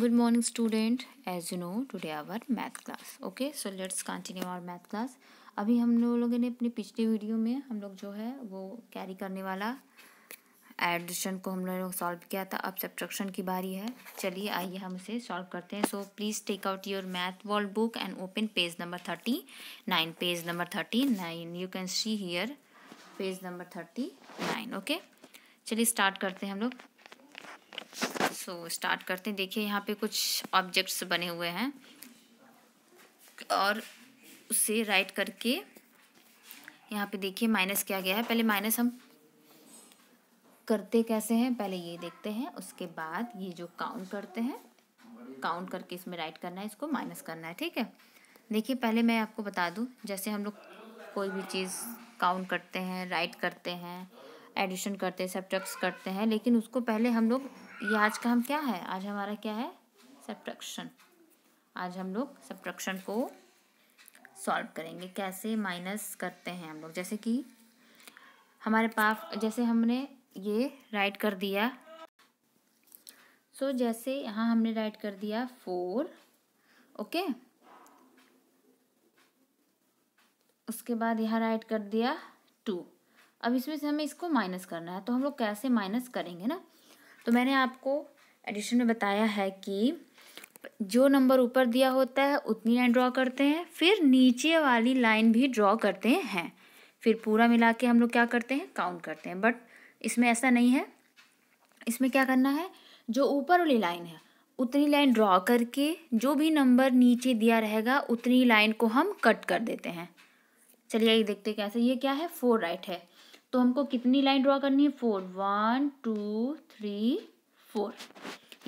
good morning student as you know today our math class okay so let's continue our math class अभी हम लोगों ने अपने पिछले वीडियो में हम लोग जो है वो कैरी करने वाला एडिशन को हम लोगों ने सॉल्व किया था अब सब्ट्रक्शन की बारी है चलिए आइए हम इसे सॉल्व करते हैं so please take out your math world book and open page number thirty nine page number thirty nine you can see here page number thirty nine okay चलिए स्टार्ट करते हैं हम लोग सो so, स्टार्ट करते हैं देखिए यहाँ पे कुछ ऑब्जेक्ट्स बने हुए हैं और उसे राइट करके यहाँ पे देखिए माइनस किया गया है पहले माइनस हम करते कैसे हैं पहले ये देखते हैं उसके बाद ये जो काउंट करते हैं काउंट करके इसमें राइट करना है इसको माइनस करना है ठीक है देखिए पहले मैं आपको बता दूँ जैसे हम लोग कोई भी चीज़ काउंट करते हैं राइट करते हैं एडिशन करते हैं सब करते हैं लेकिन उसको पहले हम लोग ये आज का हम क्या है आज हमारा क्या है सब्ट्रक्शन आज हम लोग सब्ट्रक्शन को सॉल्व करेंगे कैसे माइनस करते हैं हम लोग जैसे कि हमारे पास जैसे हमने ये राइट कर दिया सो so, जैसे यहाँ हमने राइट कर दिया फोर ओके उसके बाद यहाँ राइट कर दिया टू अब इसमें से हमें इसको माइनस करना है तो हम लोग कैसे माइनस करेंगे ना तो मैंने आपको एडिशन में बताया है कि जो नंबर ऊपर दिया होता है उतनी लाइन ड्रॉ करते हैं फिर नीचे वाली लाइन भी ड्रॉ करते हैं फिर पूरा मिला के हम लोग क्या करते हैं काउंट करते हैं बट इसमें ऐसा नहीं है इसमें क्या करना है जो ऊपर वाली लाइन है उतनी लाइन ड्रॉ करके जो भी नंबर नीचे दिया रहेगा उतनी लाइन को हम कट कर देते हैं चलिए ये देखते कैसे ये क्या है फोर राइट है तो हमको कितनी लाइन ड्रॉ करनी है four one two three four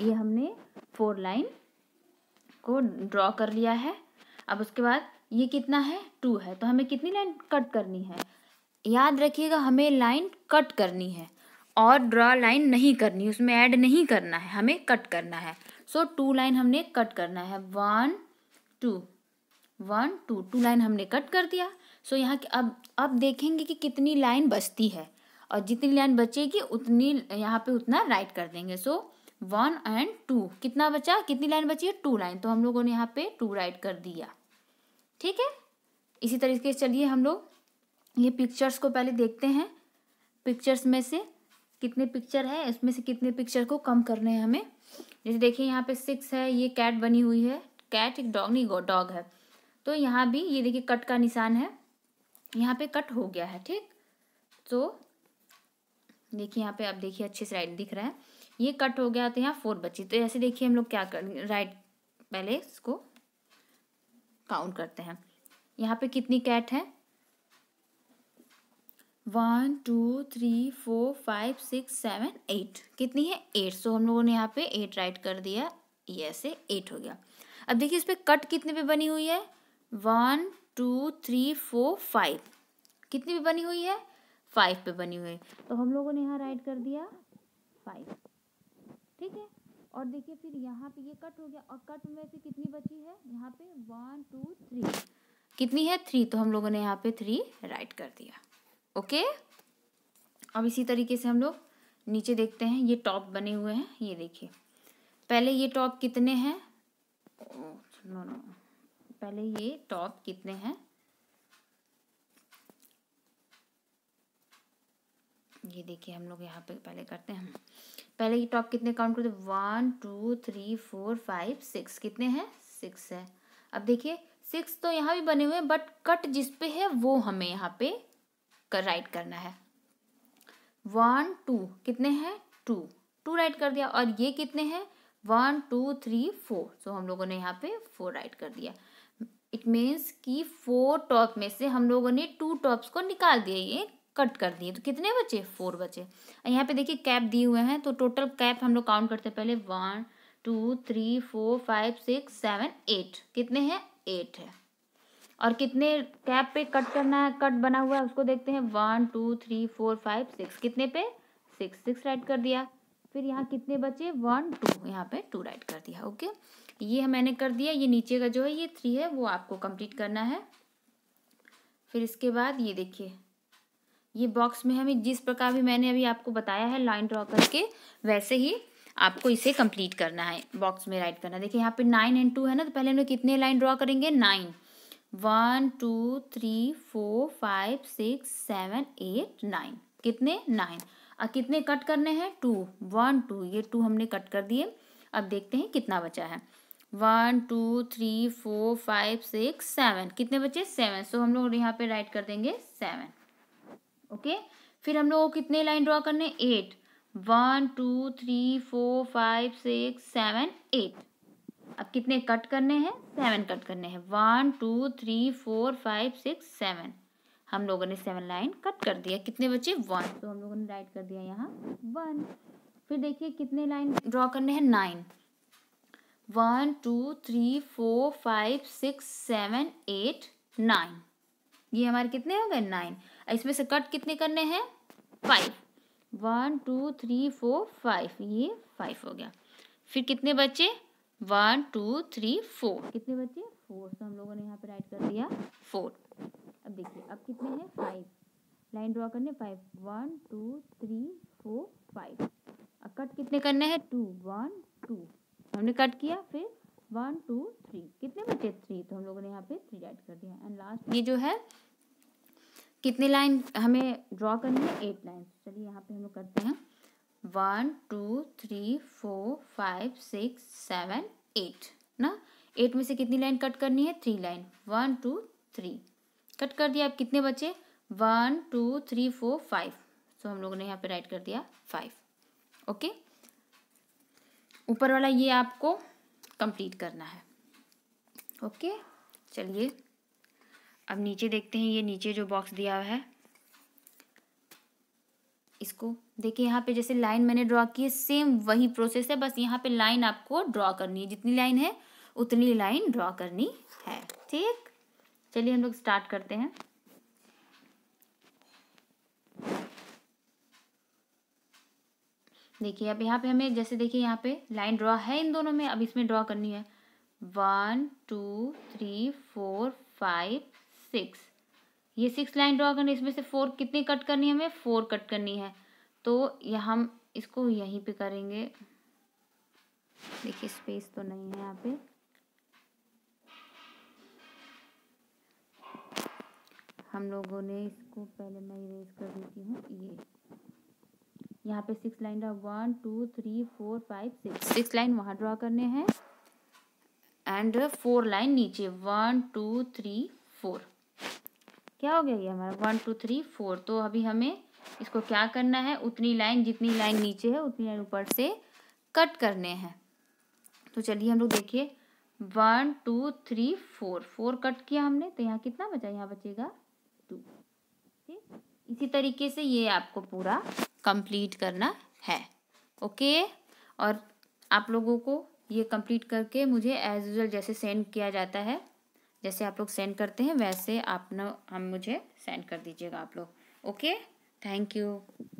ये हमने फोर लाइन को ड्रॉ कर लिया है अब उसके बाद ये कितना है टू है तो हमें कितनी लाइन कट करनी है याद रखिएगा हमें लाइन कट करनी है और ड्रॉ लाइन नहीं करनी उसमें ऐड नहीं करना है हमें कट करना है सो टू लाइन हमने कट करना है one two one two two line हमने कट कर दिया सो यहाँ अब अब देखेंगे कि कितनी लाइन बचती है और जितनी लाइन बचेगी उतनी यहाँ पे उतना राइट कर देंगे सो वन एंड टू कितना बचा कितनी लाइन बची है टू लाइन तो हम लोगों ने यहाँ पे टू राइट कर दिया ठीक है इसी तरीके से चलिए हम लोग ये पिक्चर्स को पहले देखते हैं पिक्चर्स में से कितने पिक्चर है इसमें से कितने पिक्चर को कम करने हैं हमें जैसे देखिए यहाँ पे सिक्स है ये कैट बनी हुई है कैट एक डॉग नहीं डॉग है तो यहाँ भी ये देखिए कट का निशान है यहाँ पे कट हो गया है ठीक तो देखिए यहाँ पे आप देखिए अच्छे से राइट दिख रहा है ये कट हो गया तो यहाँ फोर बची तो ऐसे देखिए हम लोग क्या कर राइट पहले इसको काउंट करते हैं यहाँ पे कितनी कैट है one two three four five six seven eight कितनी है एट सो so, हम लोगों ने यहाँ पे एट राइट कर दिया ये ऐसे एट हो गया अब देखिए इस पर कट कितने पे बनी हुई है one two three four five कितनी पे बनी हुई है फाइव पे बनी हुई है तो हम लोगों ने यहाँ राइट कर दिया फाइव ठीक है और देखिए फिर यहाँ पे ये कट हो गया और कट में से कितनी बची है यहाँ पे वन टू थ्री कितनी है थ्री तो हम लोगों ने यहाँ पे थ्री राइट कर दिया ओके अब इसी तरीके से हम लोग नीचे देखते हैं ये टॉप बने हुए हैं ये देखिए पहले ये टॉप कितने हैं नो नो पहले ये टॉप कितने हैं ये देखिए हम लोग यहाँ पे पहले करते हैं पहले ये टॉप कितने काउंट करते हैं one two three four five six कितने हैं सिक्स है अब देखिए सिक्स तो यहाँ भी बने हुए हैं बट कट जिस पे है वो हमें यहाँ पे कर राइट करना है वन टू कितने हैं टू टू राइट कर दिया और ये कितने हैं one two three four so हम लोगों ने यहाँ पे फोर राइट कर दिया इट मीन्स कि फोर टॉप में से हम लोगों ने टू टॉप्स को निकाल दिए ये कट कर दिए तो कितने बचे फोर बचे यहाँ पे देखिए कैप दिए हुए हैं तो टोटल कैप हम लोग काउंट करते हैं पहले one two three four five six seven eight कितने हैं एट है और कितने कैप पे कट करना है कट बना हुआ है उसको देखते हैं one two three four five six कितने पे सिक्स सिक्स राइट कर दिया फिर यहाँ कितने बचे वन टू यहाँ पे टू राइट कर दिया ओके ये मैंने कर दिया ये नीचे का जो है ये थ्री है वो आपको कंप्लीट करना है फिर इसके बाद ये देखिए ये बॉक्स में हमें जिस प्रकार भी मैंने अभी आपको बताया है लाइन ड्रॉ करके वैसे ही आपको इसे कंप्लीट करना है बॉक्स में राइट करना है देखिए यहाँ पे नाइन एंड टू है ना तो पहले हम लोग कितने लाइन ड्रॉ करेंगे nine one two three four five six seven eight nine कितने नाइन कितने कट करने हैं टू वन टू ये टू हमने कट कर दिए अब देखते हैं कितना बचा है one two three four five six seven कितने बचे सेवन सो हम लोग यहाँ पे राइट कर देंगे सेवन ओके फिर हम लोग कितने लाइन ड्रॉ करने eight one two three four five six seven eight अब कितने कट करने हैं सेवन कट करने हैं one two three four five six seven हम लोगों ने सेवन लाइन कट कर दिया कितने बचे वन तो हम लोगों ने राइट कर दिया यहाँ वन फिर देखिए कितने लाइन ड्रॉ करने हैं nine one two three four five six seven eight nine ये हमारे कितने हो गए नाइन इसमें से कट कितने करने हैं five one two three four five ये फाइव हो गया फिर कितने बचे वन टू थ्री फोर कितने बचे फोर तो हम लोगों ने यहाँ पे राइट कर दिया फोर अब देखिए अब कितने हैं फाइव लाइन ड्रॉ करने five one two three four five अब कट कितने करने हैं टू वन टू हमने कट किया फिर वन टू थ्री कितने बचे थ्री तो हम लोगों ने यहाँ पे थ्री ऐड कर दिया एंड लास्ट ये जो है कितने लाइन हमें ड्रॉ करनी है एट लाइन चलिए यहाँ पे हम लोग करते हैं one two three four five six seven eight ना एट में से कितनी लाइन कट करनी है three line one two three cut कर दिया अब कितने बचे one two three four five so तो हम लोगों ने यहाँ पे राइट कर दिया फाइव ओके ऊपर वाला ये आपको कंप्लीट करना है ओके चलिए अब नीचे देखते हैं ये नीचे जो बॉक्स दिया हुआ है इसको देखिए यहाँ पे जैसे लाइन मैंने ड्रॉ की है सेम वही प्रोसेस है बस यहाँ पे लाइन आपको ड्रॉ करनी है जितनी लाइन है उतनी लाइन ड्रॉ करनी है ठीक चलिए हम लोग स्टार्ट करते हैं देखिए अब यहाँ पे हमें जैसे देखिए यहाँ पे लाइन ड्रॉ है इन दोनों में अब इसमें ड्रॉ करनी है one two three four five six ये सिक्स लाइन ड्रॉ करनी है इसमें से फोर कितनी कट करनी है हमें फोर कट करनी है तो यह हम इसको यहीं पे करेंगे देखिए स्पेस तो नहीं है यहाँ पे हम लोगों ने इसको पहले मैं इरेज कर देती हूँ ये यहाँ पे six line draw one two three four five six six line वहाँ ड्रा करने हैं एंड फोर लाइन नीचे वन टू थ्री फोर क्या हो गया ये हमारा वन टू थ्री फोर तो अभी हमें इसको क्या करना है उतनी लाइन जितनी लाइन नीचे है उतनी लाइन ऊपर से कट करने हैं तो चलिए हम लोग देखिए one two three four four cut किया हमने तो यहाँ कितना बचा यहाँ बचेगा ओके इसी तरीके से ये आपको पूरा कंप्लीट करना है ओके और आप लोगों को ये कंप्लीट करके मुझे एज यूजल जैसे सेंड किया जाता है जैसे आप लोग सेंड करते हैं वैसे आप ना हम मुझे सेंड कर दीजिएगा आप लोग ओके थैंक यू